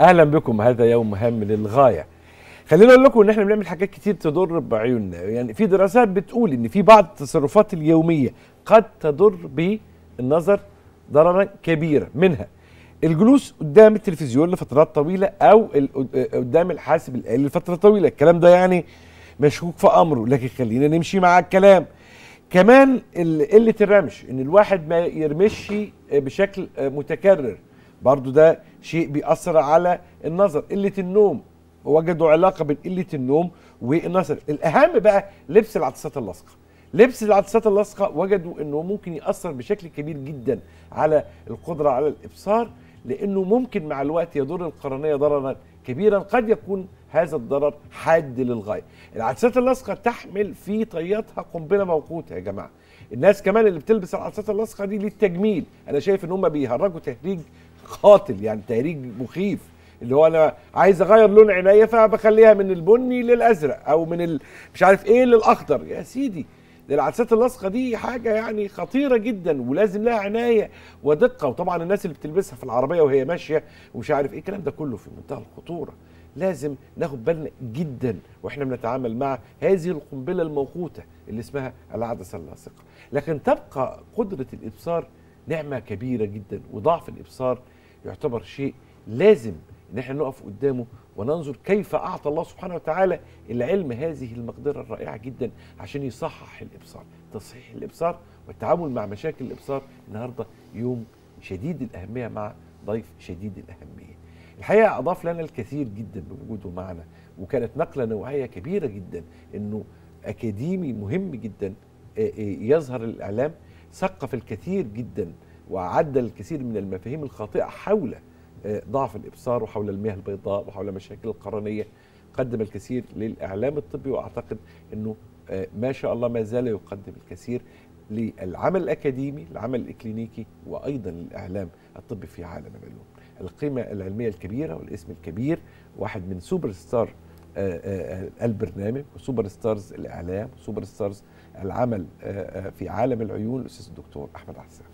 اهلا بكم هذا يوم مهم للغايه خلينا اقول لكم ان احنا بنعمل حاجات كتير تضر بعيوننا يعني في دراسات بتقول ان في بعض التصرفات اليوميه قد تضر بالنظر ضررا كبيرا منها الجلوس قدام التلفزيون لفترات طويله او قدام الحاسب الالي لفتره طويله الكلام ده يعني مشكوك في امره لكن خلينا نمشي مع الكلام كمان قله الرمش ان الواحد ما يرمش بشكل متكرر برضو ده شيء بيأثر على النظر قلة النوم وجدوا علاقة بين قلة النوم والنظر الأهم بقى لبس العدسات اللاصقة لبس العدسات اللاصقة وجدوا أنه ممكن يأثر بشكل كبير جدا على القدرة على الإبصار لأنه ممكن مع الوقت يضر القرنية ضررا كبيرا قد يكون هذا الضرر حاد للغاية العدسات اللاصقة تحمل في طياتها قنبلة موقوتة يا جماعة الناس كمان اللي بتلبس العدسات اللاصقه دي للتجميل انا شايف ان هم بيهرجوا تهريج قاتل يعني تهريج مخيف اللي هو انا عايز اغير لون عينيا فبخليها من البني للازرق او من ال... مش عارف ايه للاخضر يا سيدي العدسات اللاصقه دي حاجه يعني خطيره جدا ولازم لها عنايه ودقه وطبعا الناس اللي بتلبسها في العربيه وهي ماشيه ومش عارف ايه الكلام ده كله في منتهى الخطوره لازم ناخد بالنا جدا واحنا بنتعامل مع هذه القنبله الموقوته اللي اسمها العدسه اللاصقه لكن تبقى قدره الابصار نعمه كبيره جدا وضعف الابصار يعتبر شيء لازم ان احنا نقف قدامه وننظر كيف اعطى الله سبحانه وتعالى العلم هذه المقدره الرائعه جدا عشان يصحح الابصار، تصحيح الابصار والتعامل مع مشاكل الابصار النهارده يوم شديد الاهميه مع ضيف شديد الاهميه. الحقيقه اضاف لنا الكثير جدا بوجوده معنا وكانت نقله نوعيه كبيره جدا انه اكاديمي مهم جدا يظهر الاعلام ثقف الكثير جدا وعدل الكثير من المفاهيم الخاطئة حول آه، ضعف الإبصار وحول المياه البيضاء وحول مشاكل القرنية قدم الكثير للإعلام الطبي وأعتقد أنه آه، ما شاء الله ما زال يقدم الكثير للعمل الأكاديمي العمل الإكلينيكي وأيضا للإعلام الطبي في عالم العلوم القيمة العلمية الكبيرة والاسم الكبير واحد من سوبر ستار آه، البرنامج وسوبر ستارز الإعلام وسوبر ستارز العمل في عالم العيون الأستاذ الدكتور أحمد عساف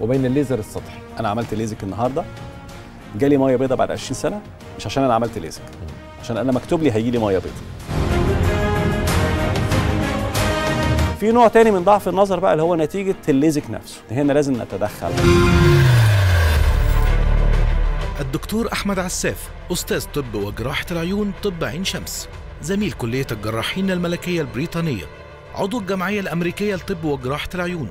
وبين الليزر السطحي انا عملت ليزك النهارده جالي ميه بيضاء بعد 20 سنه مش عشان انا عملت ليزك عشان انا مكتوب لي هيجي لي ميه بيضاء في نوع تاني من ضعف النظر بقى اللي هو نتيجه الليزك نفسه هنا لازم نتدخل الدكتور احمد عساف استاذ طب وجراحه العيون طب عين شمس زميل كليه الجراحين الملكيه البريطانيه عضو الجمعيه الامريكيه لطب وجراحه العيون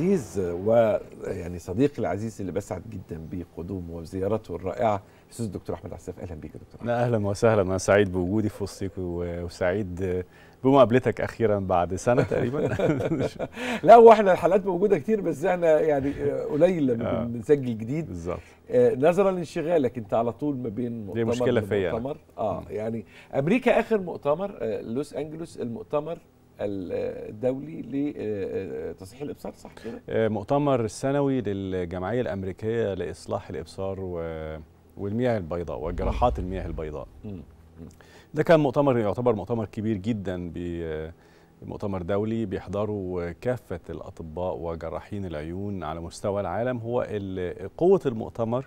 العزيز ويعني صديقي العزيز اللي بسعد جدا بقدومه وزيارته الرائعه استاذ الدكتور احمد عساف اهلا بيك يا دكتور أحمد. اهلا وسهلا انا سعيد بوجودي في وسطك وسعيد بمقابلتك اخيرا بعد سنه تقريبا لا هو احنا الحلقات موجوده كتير بس احنا يعني قليل لما آه. بنسجل جديد بالظبط آه، نظرا لانشغالك انت على طول ما بين مؤتمر دي مشكله فيا اه يعني امريكا اخر مؤتمر آه، لوس انجلوس المؤتمر الدولي لتصحيح الابصار صح كده؟ آه، مؤتمر السنوي للجمعيه الامريكيه لاصلاح الابصار والمياه البيضاء وجراحات المياه البيضاء. ده كان مؤتمر يعتبر مؤتمر كبير جدا آه، مؤتمر دولي بيحضره كافه الاطباء وجراحين العيون على مستوى العالم هو قوه المؤتمر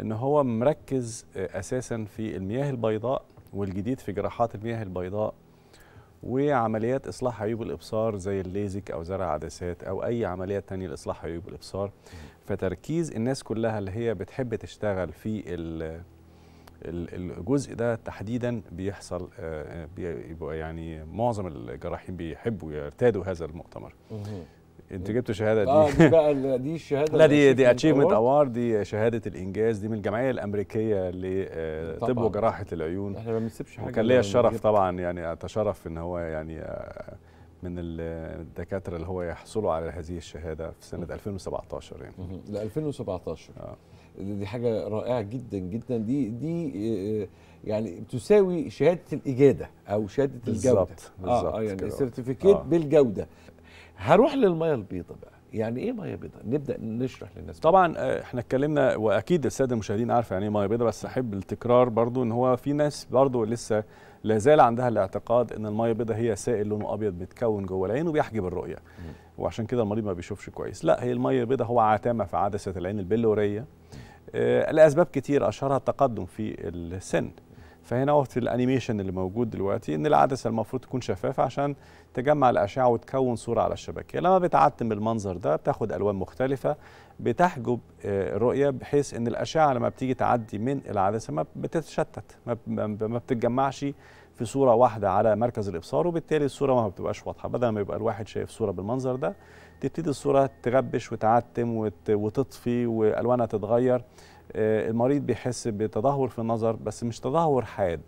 ان هو مركز اساسا في المياه البيضاء والجديد في جراحات المياه البيضاء وعمليات إصلاح عيوب الإبصار زي الليزك أو زرع عدسات أو أي عمليات تانية لإصلاح عيوب الإبصار فتركيز الناس كلها اللي هي بتحب تشتغل في الجزء ده تحديدا بيحصل آه، يعني معظم الجراحين بيحبوا يرتادوا هذا المؤتمر انت جبت شهاده دي اه دي بقى دي الشهاده لا دي دي اتشيفمنت اوارد دي شهاده الانجاز دي من الجمعيه الامريكيه لطب آه، وجراحه العيون احنا ما بنسيبش حاجه وكان ليا الشرف طبعا يعني اتشرف ان هو يعني آه، من الدكاتره اللي هو يحصلوا على هذه الشهاده في سنه 2017 يعني ل 2017 اه دي حاجه رائعه جدا جدا دي دي آه، يعني تساوي شهاده الاجاده او شهاده بالزبط الجوده بالظبط اه يعني سيرتيفيكيت آه. بالجوده هروح للميه البيضاء بقى يعني ايه ميه بيضاء نبدا نشرح للناس طبعا آه، احنا اتكلمنا واكيد الساده المشاهدين عارفه يعني ايه ميه بيضاء بس احب التكرار برضو ان هو في ناس برضو لسه لا زال عندها الاعتقاد ان الميه البيضاء هي سائل لونه ابيض بيتكون جوه العين وبيحجب الرؤيه وعشان كده المريض ما بيشوفش كويس لا هي الميه البيضاء هو عتمه في عدسه العين البلوريه آه لاسباب كتير اشهرها التقدم في السن فهنا وقت الانيميشن اللي موجود دلوقتي ان العدسه المفروض تكون شفافه عشان تجمع الاشعه وتكون صوره على الشبكه لما بتعتم المنظر ده بتاخد الوان مختلفه بتحجب الرؤيه آه، بحيث ان الاشعه لما بتيجي تعدي من العدسه ما بتتشتت ما بتتجمعش في صوره واحده على مركز الابصار وبالتالي الصوره ما بتبقاش واضحه بدل ما يبقى الواحد شايف صوره بالمنظر ده تبتدي الصوره تغبش وتعتم وتطفي والوانها تتغير آه، المريض بيحس بتدهور في النظر بس مش تدهور حاد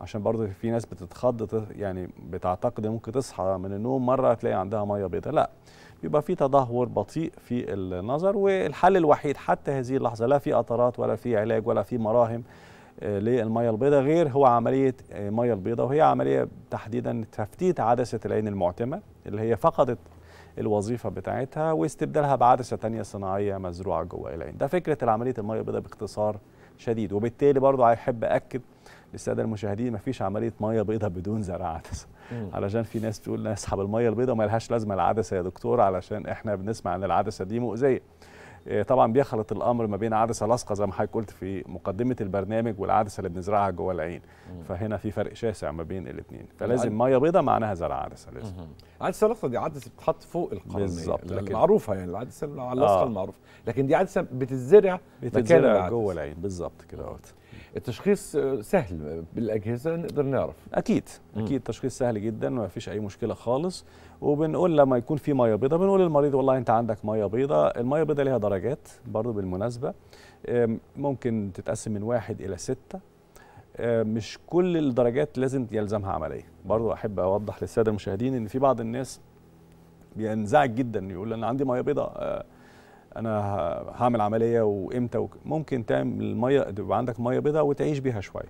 عشان برضه في ناس بتتخض يعني بتعتقد ممكن تصحى من النوم مره تلاقي عندها ميه بيضاء لا بيبقى في تدهور بطيء في النظر والحل الوحيد حتى هذه اللحظه لا في قطرات ولا في علاج ولا في مراهم آه، للميه البيضاء غير هو عمليه آه، ميه البيضاء وهي عمليه تحديدا تفتيت عدسه العين المعتمه اللي هي فقدت الوظيفه بتاعتها واستبدالها بعدسه ثانيه صناعيه مزروعه جوه العين ده فكره العمليه الميه البيضاء باختصار شديد وبالتالي برضو احب اكد للساده المشاهدين مفيش عمليه ميه بيضاء بدون زرع عدسه علشان في ناس تقول نسحب الميه البيضاء وما لهاش لازمه العدسه يا دكتور علشان احنا بنسمع ان العدسه دي مؤذيه آه، طبعا بيخلط الامر ما بين عدسه لاصقه زي ما حضرتك قلت في مقدمه البرنامج والعدسه اللي بنزرعها جوه العين مم. فهنا في فرق شاسع ما بين الاثنين فلازم ميه بيضاء معناها زرع عدسه لازم عدسه لاصقه دي عدسه بتتحط فوق القرنيه بالظبط لكن معروفه يعني العدسه اللاصقه آه. المعروفه لكن دي عدسه بتتزرع بتتزرع جوه العين بالظبط كده اهو التشخيص آه، سهل بالاجهزه نقدر نعرف اكيد اكيد تشخيص سهل جدا وما فيش اي مشكله خالص وبنقول لما يكون في ميه بيضاء بنقول للمريض والله انت عندك ميه بيضاء الميه بيضاء ليها درجات برضو بالمناسبه ممكن تتقسم من واحد الى سته مش كل الدرجات لازم يلزمها عمليه برضو احب اوضح للساده المشاهدين ان في بعض الناس بينزعج جدا يقول انا عندي ميه بيضاء آه، انا هعمل عمليه وامتى ممكن تعمل ميه عندك ميه بيضاء وتعيش بيها شويه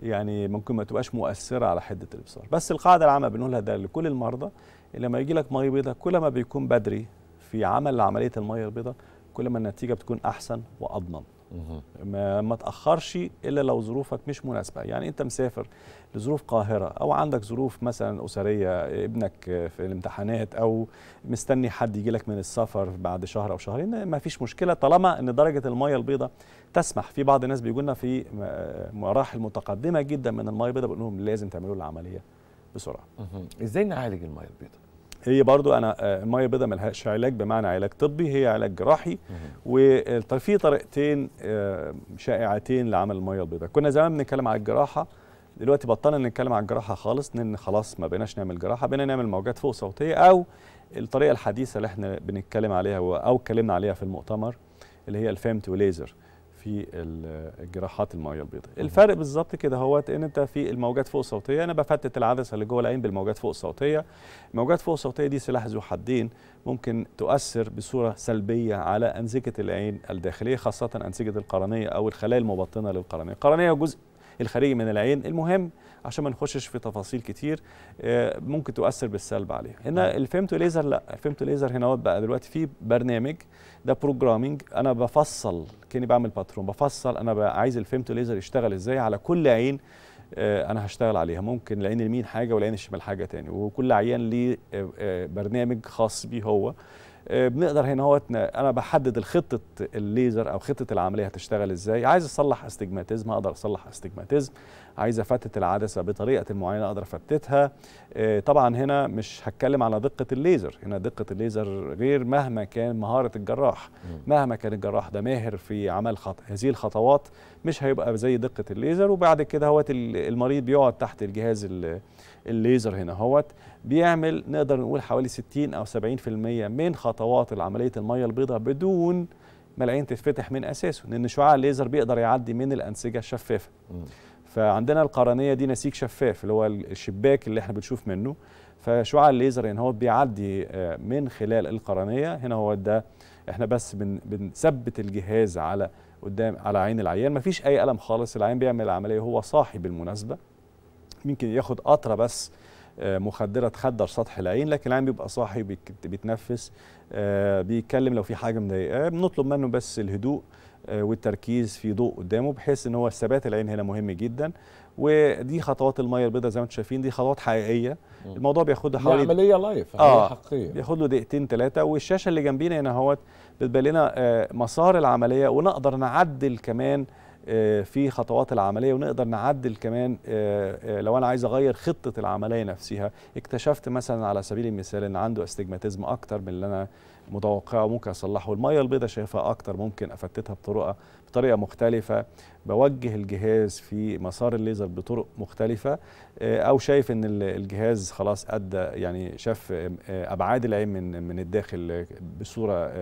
يعني ممكن ما تبقاش مؤثره على حده الابصار بس القاعده العامه بنقولها ده لكل المرضى لما يجي لك ميه بيضاء كل ما بيكون بدري في عمل عمليه الميه البيضاء كل ما النتيجه بتكون احسن واضمن ما, ما تاخرش الا لو ظروفك مش مناسبه يعني انت مسافر لظروف قاهره او عندك ظروف مثلا اسريه ابنك في الامتحانات او مستني حد يجي لك من السفر بعد شهر او شهرين ما فيش مشكله طالما ان درجه الميه البيضاء تسمح في بعض الناس بيقولنا لنا في مراحل متقدمه جدا من الميه البيضاء بنقول لهم لازم تعملوا العمليه بسرعه ازاي نعالج الميه البيضاء هي برضو انا الميه آه، البيضاء ملهاش علاج بمعنى علاج طبي هي علاج جراحي وفي طيب، طريقتين آه، شائعتين لعمل الميه البيضاء كنا زمان بنتكلم على الجراحه دلوقتي بطلنا نتكلم على الجراحه خالص لان خلاص ما بقيناش نعمل جراحه بقينا نعمل موجات فوق صوتيه او الطريقه الحديثه اللي احنا بنتكلم عليها او اتكلمنا عليها في المؤتمر اللي هي الفيمتو ليزر في الجراحات الميه البيضاء الفرق بالظبط كده هو ان انت في الموجات فوق الصوتيه انا بفتت العدسه اللي جوه العين بالموجات فوق الصوتيه الموجات فوق الصوتيه دي سلاح ذو حدين ممكن تؤثر بصوره سلبيه على انسجه العين الداخليه خاصه انسجه القرنيه او الخلايا المبطنه للقرنيه القرنيه جزء الخارجي من العين المهم عشان ما نخشش في تفاصيل كتير آه، ممكن تؤثر بالسلب عليه هنا نعم. الفيمتو ليزر لا الفيمتو ليزر هنا بقى دلوقتي في برنامج ده بروجرامينج انا بفصل كاني بعمل باترون بفصل انا عايز الفيمتو ليزر يشتغل ازاي على كل عين آه، انا هشتغل عليها ممكن العين اليمين حاجه والعين الشمال حاجه تاني وكل عيان ليه آه، برنامج خاص بيه هو بنقدر هنا هو انا بحدد الخطه الليزر او خطه العمليه هتشتغل ازاي عايز اصلح استجماتيزم اقدر اصلح استجماتيزم عايز افتت العدسه بطريقه معينه اقدر افتتها آه، طبعا هنا مش هتكلم على دقه الليزر هنا دقه الليزر غير مهما كان مهاره الجراح مهما كان الجراح ده ماهر في عمل خط... هذه الخطوات مش هيبقى زي دقه الليزر وبعد كده هوت المريض بيقعد تحت الجهاز الليزر هنا هوت بيعمل نقدر نقول حوالي 60 او 70% من خطوات عمليه الميه البيضاء بدون ما العين تتفتح من اساسه لان شعاع الليزر بيقدر يعدي من الانسجه الشفافه فعندنا القرنيه دي نسيج شفاف اللي هو الشباك اللي احنا بنشوف منه فشعاع الليزر يعني هو بيعدي آه، من خلال القرنيه هنا هو ده احنا بس بنثبت الجهاز على قدام على عين العيان مفيش اي الم خالص العيان بيعمل العمليه هو صاحي بالمناسبه ممكن ياخد قطره بس آه، مخدره تخدر سطح العين لكن العين بيبقى صاحي بيتنفس آه، بيتكلم لو في حاجه مضايقاه بنطلب منه بس الهدوء آه، والتركيز في ضوء قدامه بحيث ان هو الثبات العين هنا مهم جدا ودي خطوات الميه البيضاء زي ما انتم شايفين دي خطوات حقيقيه الموضوع بياخد حوالي عمليه لايف اه حقيقيه بياخد له دقيقتين ثلاثه والشاشه اللي جنبينا هنا اهوت بتبان لنا آه، مسار العمليه ونقدر نعدل كمان آه، في خطوات العمليه ونقدر نعدل كمان آه، آه، لو انا عايز اغير خطه العمليه نفسها اكتشفت مثلا على سبيل المثال ان عنده استجماتيزم اكتر من اللي انا متوقعه ممكن اصلحه الميه البيضاء شايفها اكتر ممكن افتتها بطريقه بطريقه مختلفه بوجه الجهاز في مسار الليزر بطرق مختلفه او شايف ان الجهاز خلاص ادى يعني شاف ابعاد العين من من الداخل بصوره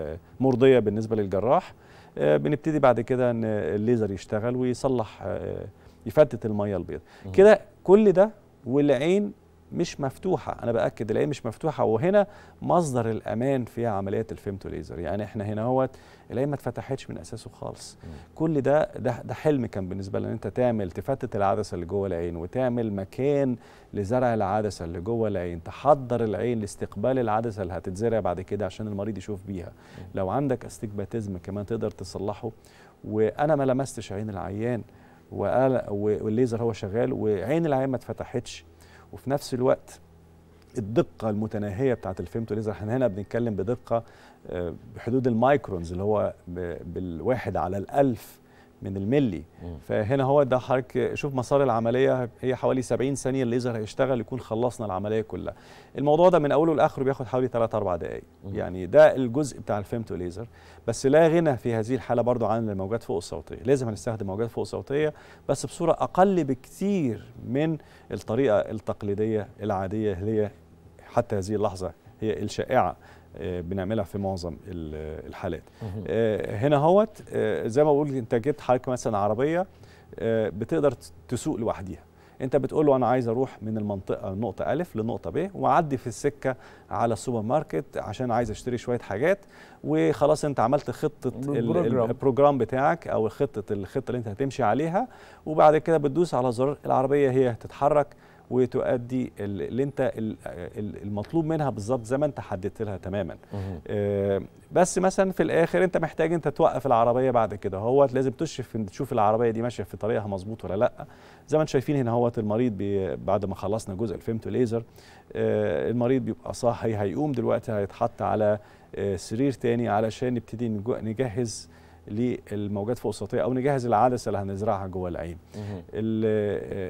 مرضيه بالنسبه للجراح آه، بنبتدي بعد كده ان الليزر يشتغل ويصلح آه، يفتت الميه البيضاء كده كل ده والعين مش مفتوحه انا باكد الايه مش مفتوحه وهنا مصدر الامان في عمليات الفيمتو ليزر يعني احنا هنا اهوت الايه ما اتفتحتش من اساسه خالص مم. كل ده ده ده حلم كان بالنسبه لنا انت تعمل تفتت العدسه اللي جوه العين وتعمل مكان لزرع العدسه اللي جوه العين تحضر العين لاستقبال العدسه اللي هتتزرع بعد كده عشان المريض يشوف بيها مم. لو عندك استجباتيزم كمان تقدر تصلحه وانا ما لمستش عين العيان والليزر هو شغال وعين العين ما اتفتحتش وفي نفس الوقت الدقه المتناهيه بتاعت الفيمتو ليزر احنا هنا بنتكلم بدقه آه، بحدود المايكرونز اللي هو بالواحد على الألف من الملي مم. فهنا هو ده حضرتك شوف مسار العمليه هي حوالي 70 ثانيه الليزر هيشتغل يكون خلصنا العمليه كلها الموضوع ده من اوله لاخره بياخد حوالي 3 4 دقائق مم. يعني ده الجزء بتاع الفيمتو ليزر بس لا غنى في هذه الحاله برضو عن الموجات فوق الصوتيه لازم هنستخدم موجات فوق الصوتيه بس بصوره اقل بكثير من الطريقه التقليديه العاديه اللي هي حتى هذه اللحظه هي الشائعه آه، بنعملها في معظم الحالات آه، هنا هوت آه، زي ما بقول انت جبت حضرتك مثلا عربيه بتقدر تسوق لوحديها انت بتقول له انا عايز اروح من المنطقه نقطه الف لنقطه ب واعدي في السكه على السوبر ماركت عشان عايز اشتري شويه حاجات وخلاص انت عملت خطه البروجرام بتاعك او خطه الخطه اللي انت هتمشي عليها وبعد كده بتدوس على زرار العربيه هي هتتحرك وتؤدي اللي انت المطلوب منها بالظبط زي ما انت حددت لها تماما آه، بس مثلا في الاخر انت محتاج انت توقف العربيه بعد كده هو لازم تشرف تشوف العربيه دي ماشيه في طريقها مظبوط ولا لا زي ما انتم شايفين هنا هو المريض بعد ما خلصنا جزء الفيمتو ليزر آه، المريض بيبقى صاحي هيقوم دلوقتي هيتحط على آه، سرير تاني علشان نبتدي نجهز للموجات فوق السطحيه او نجهز العدسه اللي هنزرعها جوه العين.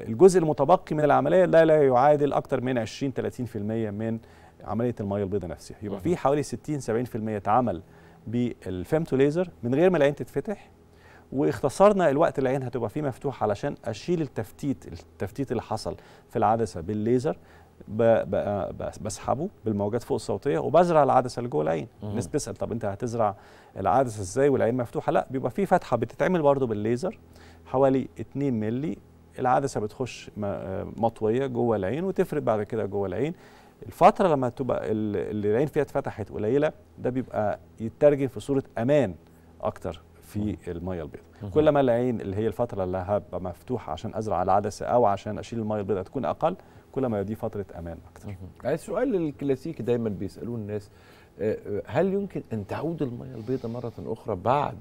الجزء المتبقي من العمليه لا لا يعادل اكثر من 20 30% من عمليه الميه البيضاء نفسها، يبقى في حوالي 60 70% اتعمل بالفيمتو ليزر من غير ما العين تتفتح واختصرنا الوقت اللي العين هتبقى فيه مفتوح علشان اشيل التفتيت التفتيت اللي حصل في العدسه بالليزر بسحبه بالموجات فوق الصوتيه وبزرع العدسه اللي جوه العين الناس بتسال طب انت هتزرع العدسه ازاي والعين مفتوحه لا بيبقى في فتحه بتتعمل برضه بالليزر حوالي 2 مللي العدسه بتخش آه، مطويه جوه العين وتفرد بعد كده جوه العين الفتره لما تبقى اللي العين فيها اتفتحت قليله ده بيبقى يترجم في صوره امان اكتر في الميه البيضاء كل ما العين اللي هي الفتره اللي هبقى مفتوحه عشان ازرع العدسه او عشان اشيل الميه البيضاء تكون اقل كل ما دي فتره امان اكتر يعني السؤال الكلاسيكي دايما بيسالوه الناس آه، آه، هل يمكن ان تعود الميه البيضاء مره اخرى بعد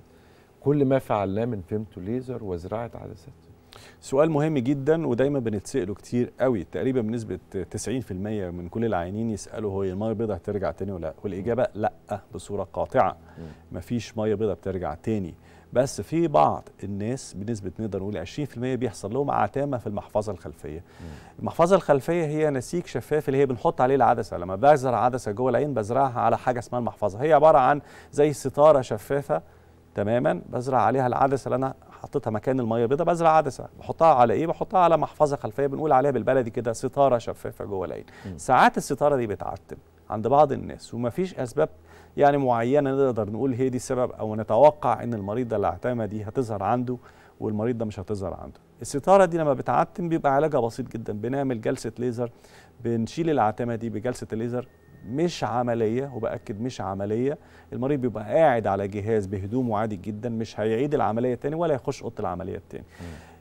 كل ما فعلناه من فيمتو ليزر وزراعه عدسات سؤال مهم جدا ودايما بنتساله كتير قوي تقريبا بنسبه 90% من كل العيانين يسالوا هو الميه البيضاء هترجع تاني ولا لا والاجابه لا بصوره قاطعه مفيش ميه بيضاء بترجع تاني بس في بعض الناس بنسبه نقدر نقول 20% بيحصل لهم عتامه في المحفظه الخلفيه. مم. المحفظه الخلفيه هي نسيج شفاف اللي هي بنحط عليه العدسه، لما بزرع عدسه جوه العين بزرعها على حاجه اسمها المحفظه، هي عباره عن زي ستاره شفافه تماما بزرع عليها العدسه اللي انا حطيتها مكان الميه البيضاء بزرع عدسه بحطها على ايه بحطها على محفظه خلفيه بنقول عليها بالبلدي كده ستاره شفافه جوه العين ساعات الستاره دي بتعتم عند بعض الناس ومفيش اسباب يعني معينه نقدر نقول هي دي السبب او نتوقع ان المريض ده اللي اعتمى دي هتظهر عنده والمريض ده مش هتظهر عنده الستاره دي لما بتعتم بيبقى علاجها بسيط جدا بنعمل جلسه ليزر بنشيل العتمه دي بجلسه الليزر مش عمليه وباكد مش عمليه المريض بيبقى قاعد على جهاز بهدومه عادي جدا مش هيعيد العمليه تاني ولا يخش اوضه العمليه تاني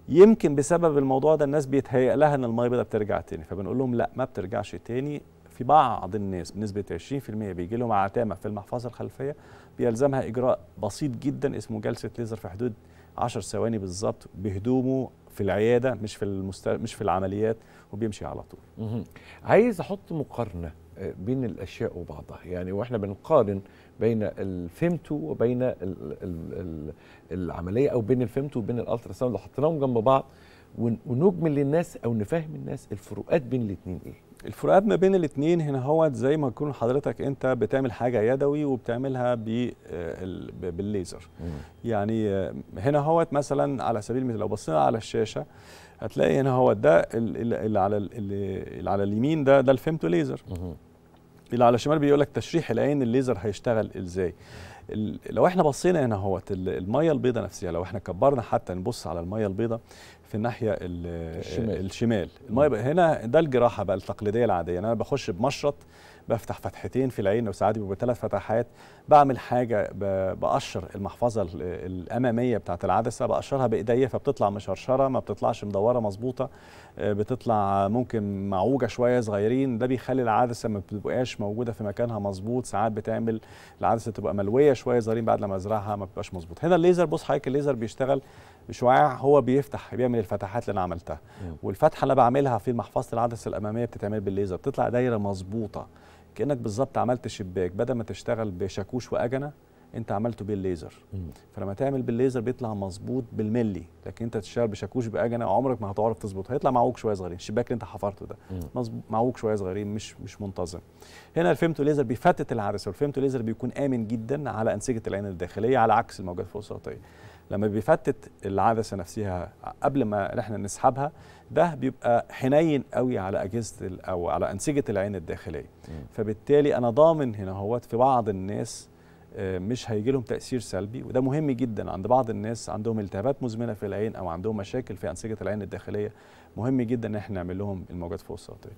يمكن بسبب الموضوع ده الناس بيتهيأ لها ان الميه بترجع تاني فبنقول لهم لا ما بترجعش تاني في بعض الناس بنسبه 20% بيجي لهم عتامه في المحفظه الخلفيه بيلزمها اجراء بسيط جدا اسمه جلسه ليزر في حدود 10 ثواني بالظبط بهدومه في العياده مش في المست... مش في العمليات وبيمشي على طول. عايز احط مقارنه آه، بين الاشياء وبعضها يعني واحنا بنقارن بين الفيمتو وبين الـ الـ العمليه او بين الفيمتو وبين الالترا ساوند لو حطيناهم جنب بعض ونجمل للناس او نفهم الناس الفروقات بين الاثنين ايه الفروقات ما بين الاثنين هنا هو زي ما تكون حضرتك انت بتعمل حاجه يدوي وبتعملها آه، بالليزر مم. يعني آه، هنا هوت مثلا على سبيل المثال لو بصينا على الشاشه هتلاقي هنا هوت ده اللي على اللي على اليمين ده ده الفيمتو ليزر مم. اللي على الشمال بيقول لك تشريح العين الليزر هيشتغل ازاي لو احنا بصينا هنا اهوت الميه البيضاء نفسها لو احنا كبرنا حتى نبص على الميه البيضاء في الناحيه الشمال الشمال الميه هنا ده الجراحه بقى التقليديه العاديه يعني انا بخش بمشرط بفتح فتحتين في العين وساعات بيبقوا ثلاث فتحات بعمل حاجه بقشر المحفظه الاماميه بتاعه العدسه بقشرها بايديا فبتطلع مشرشره ما بتطلعش مدوره مظبوطه آه، بتطلع ممكن معوجه شويه صغيرين ده بيخلي العدسه ما بتبقاش موجوده في مكانها مظبوط ساعات بتعمل العدسه تبقى ملويه شويه صغيرين بعد لما ازرعها ما بتبقاش مظبوط هنا الليزر بص حضرتك الليزر بيشتغل شعاع هو بيفتح بيعمل الفتحات اللي انا عملتها والفتحه اللي انا بعملها في محفظه العدسه الاماميه بتتعمل بالليزر بتطلع دايره مظبوطه كانك بالظبط عملت شباك بدل ما تشتغل بشاكوش واجنه انت عملته بالليزر فلما تعمل بالليزر بيطلع مظبوط بالملي لكن انت تشتغل بشاكوش باجنه عمرك ما هتعرف تظبط هيطلع معوج شويه صغيرين الشباك اللي انت حفرته ده معوج شويه صغيرين مش مش منتظم هنا الفيمتو ليزر بيفتت العدسه والفيمتو ليزر بيكون امن جدا على انسجه العين الداخليه على عكس الموجات الفوق السطحيه لما بيفتت العدسه نفسها قبل ما احنا نسحبها ده بيبقى حنين قوي على اجهزه او على انسجه العين الداخليه فبالتالي انا ضامن هنا هوت في بعض الناس مش هيجي لهم تاثير سلبي وده مهم جدا عند بعض الناس عندهم التهابات مزمنه في العين او عندهم مشاكل في انسجه العين الداخليه مهم جدا ان احنا نعمل لهم الموجات فوق الصوتيه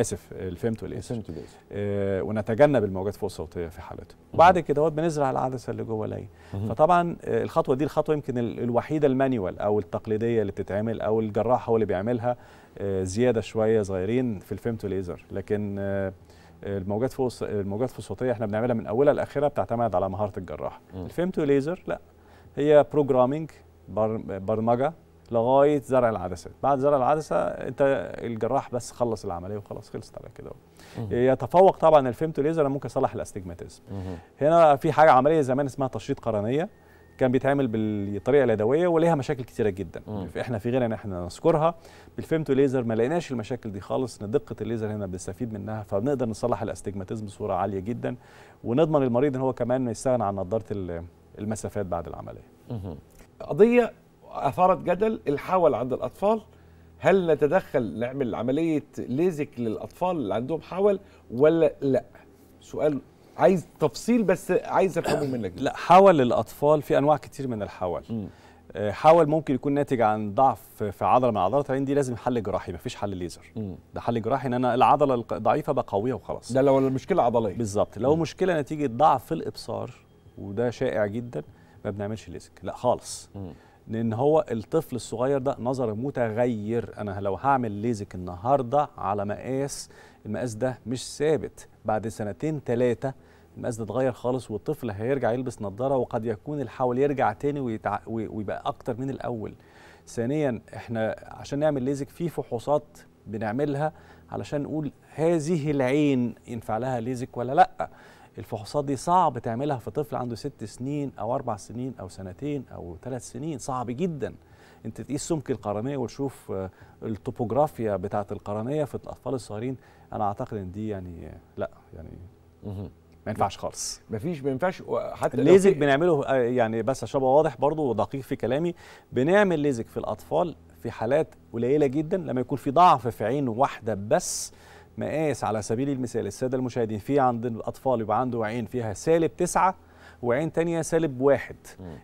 اسف الفيمتو والاسر آه ونتجنب الموجات فوق الصوتيه في حالته بعد كده بنزرع العدسه اللي جوه العين فطبعا آه، الخطوه دي الخطوه يمكن الوحيده المانيوال او التقليديه اللي بتتعمل او الجراح هو اللي بيعملها آه زياده شويه صغيرين في الفيمتو ليزر لكن آه الموجات فوق الموجات في الصوتيه احنا بنعملها من اولها لاخرها بتعتمد على مهاره الجراح الفيمتو ليزر لا هي بروجرامينج برمجه لغايه زرع العدسه بعد زرع العدسه انت الجراح بس خلص العمليه وخلاص خلصت على كده يتفوق طبعا الفيمتو ليزر ممكن يصلح الاستجماتيزم هنا في حاجه عمليه زمان اسمها تشريط قرنيه كان بيتعامل بالطريقه اليدويه وليها مشاكل كثيره جدا مم. يعني احنا في غنى ان احنا نذكرها بالفيمتو ليزر ما لقيناش المشاكل دي خالص ان دقه الليزر هنا بنستفيد منها فبنقدر نصلح الاستجماتيزم بصوره عاليه جدا ونضمن المريض ان هو كمان يستغنى عن نظاره المسافات بعد العمليه مم. قضيه اثارت جدل الحول عند الاطفال هل نتدخل نعمل عمليه ليزك للاطفال اللي عندهم حول ولا لا سؤال عايز تفصيل بس عايز افهمه منك لا حول الاطفال في انواع كتير من الحول آه، حول ممكن يكون ناتج عن ضعف في عضله من عضلات العين دي لازم حل جراحي مفيش حل ليزر مم. ده حل جراحي ان انا العضله الضعيفه بقويها وخلاص ده لو المشكله عضليه بالظبط لو مم. مشكله نتيجه ضعف في الابصار وده شائع جدا ما بنعملش ليزك لا خالص مم. لان هو الطفل الصغير ده نظر متغير انا لو هعمل ليزك النهارده على مقاس المقاس ده مش ثابت بعد سنتين ثلاثه المقاس ده اتغير خالص والطفل هيرجع يلبس نظاره وقد يكون الحول يرجع تاني ويتع... ويبقى اكتر من الاول ثانيا احنا عشان نعمل ليزك في فحوصات بنعملها علشان نقول هذه العين ينفع لها ليزك ولا لا الفحوصات دي صعب تعملها في طفل عنده ست سنين او اربع سنين او سنتين او ثلاث سنين صعب جدا انت تقيس سمك القرنيه وتشوف آه، التوبوغرافيا بتاعه القرنيه في الاطفال الصغيرين انا اعتقد ان دي يعني لا يعني ما ينفعش خالص مفيش ما ينفعش حتى الليزك بنعمله آه، يعني بس عشان ابقى واضح برضه ودقيق في كلامي بنعمل ليزك في الاطفال في حالات قليله جدا لما يكون في ضعف في عين واحده بس مقاس على سبيل المثال الساده المشاهدين في عند الاطفال يبقى عنده عين فيها سالب تسعة وعين تانية سالب واحد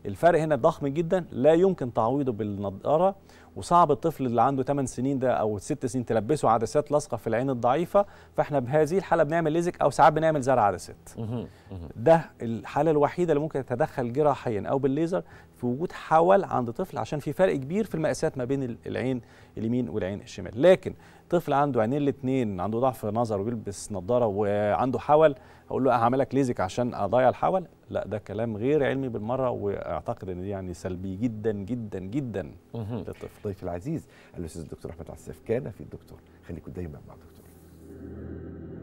الفرق هنا ضخم جدا لا يمكن تعويضه بالنضاره وصعب الطفل اللي عنده 8 سنين ده او 6 سنين تلبسه عدسات لاصقه في العين الضعيفه فاحنا بهذه الحاله بنعمل ليزك او ساعات بنعمل زرع عدسات ده الحاله الوحيده اللي ممكن تتدخل جراحيا او بالليزر في وجود حول عند طفل عشان في فرق كبير في المقاسات ما بين العين اليمين والعين الشمال لكن طفل عنده عينين الاثنين عنده ضعف نظر وبيلبس نظاره وعنده حول اقول له هعمل لك ليزك عشان اضيع الحول لا ده كلام غير علمي بالمره واعتقد ان دي يعني سلبي جدا جدا جدا للطفل ضيف العزيز الاستاذ الدكتور احمد عساف كان في الدكتور خليكم دايما مع الدكتور